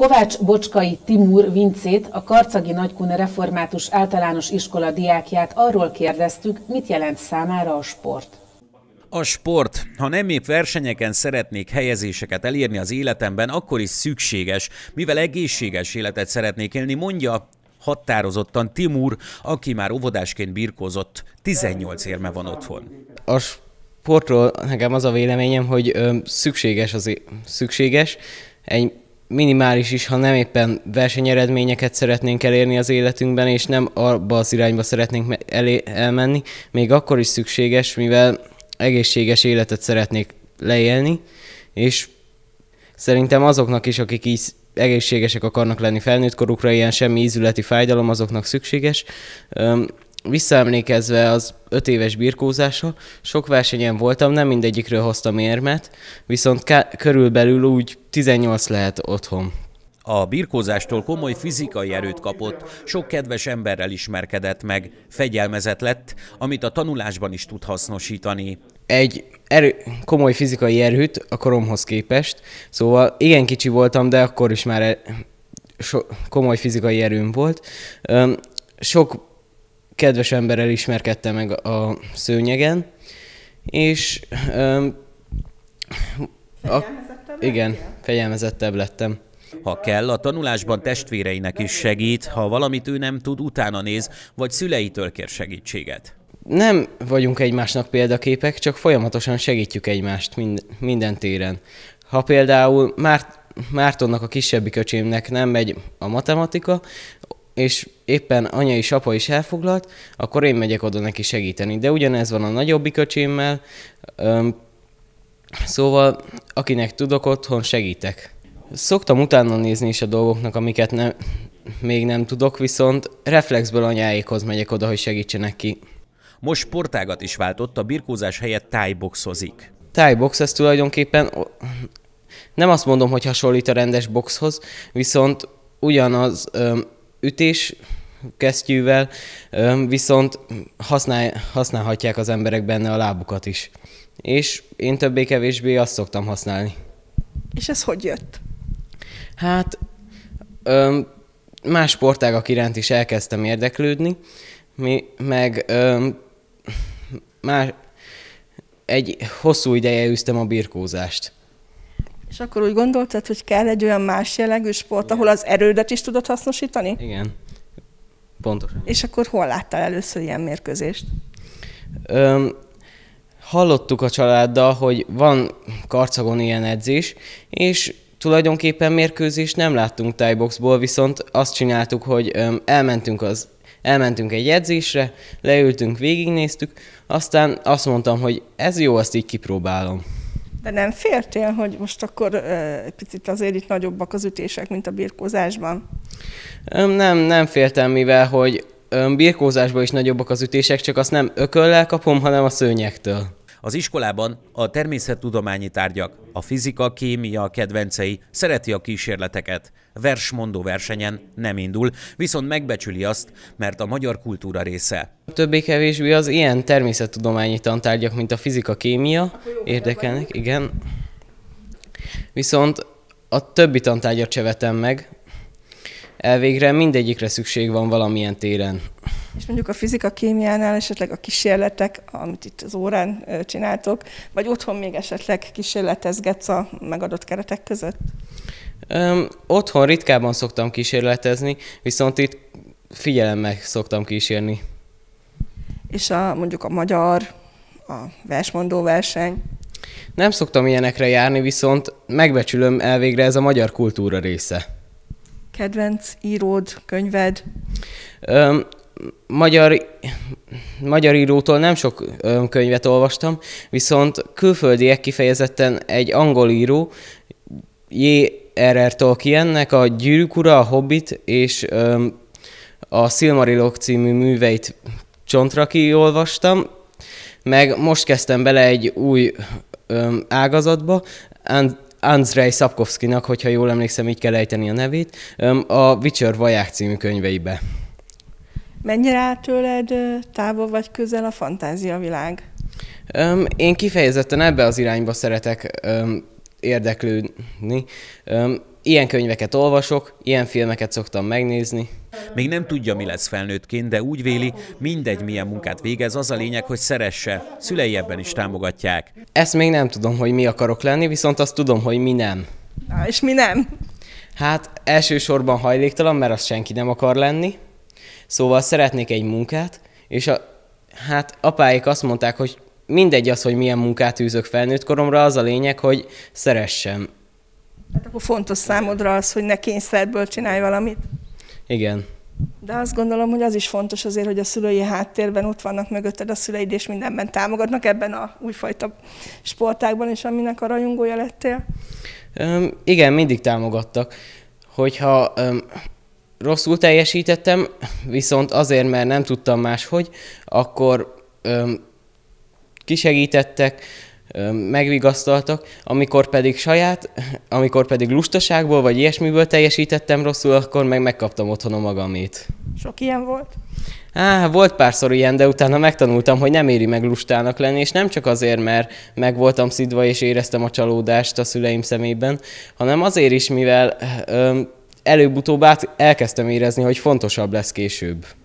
Kovács Bocskai Timur Vincét, a Karcagi Nagykune Református Általános Iskola diákját arról kérdeztük, mit jelent számára a sport. A sport. Ha nem épp versenyeken szeretnék helyezéseket elérni az életemben, akkor is szükséges, mivel egészséges életet szeretnék élni, mondja határozottan Timur, aki már óvodásként birkózott. 18 érme van otthon. A sportról nekem az a véleményem, hogy ö, szükséges, az, szükséges egy minimális is, ha nem éppen versenyeredményeket szeretnénk elérni az életünkben, és nem abba az irányba szeretnénk elé- elmenni, még akkor is szükséges, mivel egészséges életet szeretnék leélni, és szerintem azoknak is, akik így egészségesek akarnak lenni felnőtt korukra, ilyen semmi ízületi fájdalom azoknak szükséges visszaemlékezve az öt éves birkózása, sok versenyen voltam, nem mindegyikről hoztam érmet, viszont ká- körülbelül úgy 18 lehet otthon. A birkózástól komoly fizikai erőt kapott, sok kedves emberrel ismerkedett meg, fegyelmezett lett, amit a tanulásban is tud hasznosítani. Egy erő, komoly fizikai erőt a koromhoz képest, szóval igen kicsi voltam, de akkor is már e- so, komoly fizikai erőm volt. Sok kedves emberrel ismerkedtem meg a szőnyegen, és um, a, igen, fegyelmezettebb lettem. Ha kell, a tanulásban testvéreinek is segít, ha valamit ő nem tud, utána néz, vagy szüleitől kér segítséget. Nem vagyunk egymásnak példaképek, csak folyamatosan segítjük egymást mind, minden téren. Ha például Márt, Mártonnak, a kisebbi köcsémnek nem megy a matematika, és éppen anya és apa is elfoglalt, akkor én megyek oda neki segíteni. De ugyanez van a nagyobbik öcsémmel, szóval akinek tudok, otthon segítek. Szoktam utána nézni is a dolgoknak, amiket ne, még nem tudok, viszont reflexből anyáikhoz megyek oda, hogy segítsenek ki. Most sportágat is váltott, a birkózás helyett tájboxozik. Tájbox, ez tulajdonképpen nem azt mondom, hogy hasonlít a rendes boxhoz, viszont ugyanaz öm, ütés kesztyűvel, viszont használ, használhatják az emberek benne a lábukat is. És én többé-kevésbé azt szoktam használni. És ez hogy jött? Hát más sportágak iránt is elkezdtem érdeklődni, mi, meg más, már egy hosszú ideje üztem a birkózást. És akkor úgy gondoltad, hogy kell egy olyan más jellegű sport, Igen. ahol az erődet is tudod hasznosítani? Igen, pontosan. És akkor hol láttál először ilyen mérkőzést? Öm, hallottuk a családdal, hogy van karcagon ilyen edzés, és tulajdonképpen mérkőzést nem láttunk tájboxból, viszont azt csináltuk, hogy öm, elmentünk az elmentünk egy edzésre, leültünk, végignéztük, aztán azt mondtam, hogy ez jó, azt így kipróbálom. De nem féltél, hogy most akkor picit azért itt nagyobbak az ütések, mint a birkózásban? Nem, nem féltem, mivel hogy birkózásban is nagyobbak az ütések, csak azt nem ököllel kapom, hanem a szőnyektől. Az iskolában a természettudományi tárgyak, a fizika, kémia kedvencei, szereti a kísérleteket. Versmondó versenyen nem indul, viszont megbecsüli azt, mert a magyar kultúra része. Többé-kevésbé az ilyen természettudományi tantárgyak, mint a fizika, kémia érdekelnek, igen. Viszont a többi tantárgyat se vetem meg, elvégre mindegyikre szükség van valamilyen téren. És mondjuk a fizika-kémiánál esetleg a kísérletek, amit itt az órán csináltok, vagy otthon még esetleg kísérletezgetsz a megadott keretek között? Öm, otthon ritkában szoktam kísérletezni, viszont itt figyelemmel szoktam kísérni. És a, mondjuk a magyar, a versmondó verseny? Nem szoktam ilyenekre járni, viszont megbecsülöm elvégre ez a magyar kultúra része. Kedvenc íród, könyved? Öm, magyar, magyar írótól nem sok könyvet olvastam, viszont külföldiek kifejezetten egy angol író, J.R.R. Tolkiennek a Gyűrűk ura, a Hobbit és öm, a Silmarilok című műveit csontra olvastam, meg most kezdtem bele egy új öm, ágazatba, And- Andrzej Szapkovszkinak, hogyha jól emlékszem, így kell ejteni a nevét, öm, a Witcher vaják című könyveibe. Mennyire áll tőled távol vagy közel a fantáziavilág? Um, én kifejezetten ebbe az irányba szeretek um, érdeklődni. Um, ilyen könyveket olvasok, ilyen filmeket szoktam megnézni. Még nem tudja, mi lesz felnőttként, de úgy véli, mindegy, milyen munkát végez, az a lényeg, hogy szeresse. Szülei ebben is támogatják. Ezt még nem tudom, hogy mi akarok lenni, viszont azt tudom, hogy mi nem. Na, és mi nem? Hát elsősorban hajléktalan, mert azt senki nem akar lenni. Szóval szeretnék egy munkát, és a, hát apáik azt mondták, hogy mindegy az, hogy milyen munkát űzök felnőtt koromra, az a lényeg, hogy szeressem. Hát akkor fontos számodra az, hogy ne kényszerből csinálj valamit? Igen. De azt gondolom, hogy az is fontos azért, hogy a szülői háttérben ott vannak mögötted a szüleid, és mindenben támogatnak ebben a újfajta sportákban is, aminek a rajongója lettél. Um, igen, mindig támogattak. Hogyha um, rosszul teljesítettem, viszont azért, mert nem tudtam máshogy, akkor öm, kisegítettek, öm, megvigasztaltak, amikor pedig saját, amikor pedig lustaságból vagy ilyesmiből teljesítettem rosszul, akkor meg megkaptam otthon a magamét. Sok ilyen volt? Á, volt párszor ilyen, de utána megtanultam, hogy nem éri meg lustának lenni, és nem csak azért, mert meg voltam szidva és éreztem a csalódást a szüleim szemében, hanem azért is, mivel öm, előbb-utóbb elkezdtem érezni, hogy fontosabb lesz később.